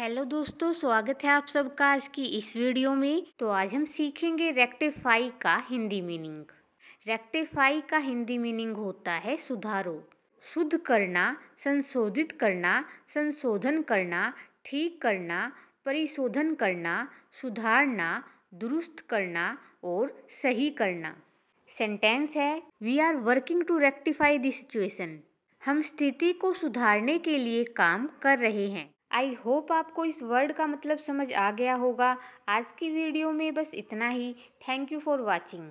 hello दोस्तों स्वागत है आप सबका आज की इस वीडियो में तो आज हम सीखेंगे रेक्टिफाई का हिंदी मीनिंग रेक्टिफाई का हिंदी मीनिंग होता है सुधारो शुद्ध करना संशोधित करना संशोधन करना ठीक करना परिशोधन करना सुधारना दुरुस्त करना और सही करना सेंटेंस है we are working to rectify this situation हम स्थिति को सुधारने के लिए काम कर रहे हैं आई होप आपको इस वर्ड का मतलब समझ आ गया होगा आज की वीडियो में बस इतना ही थैंक यू फॉर वॉचिंग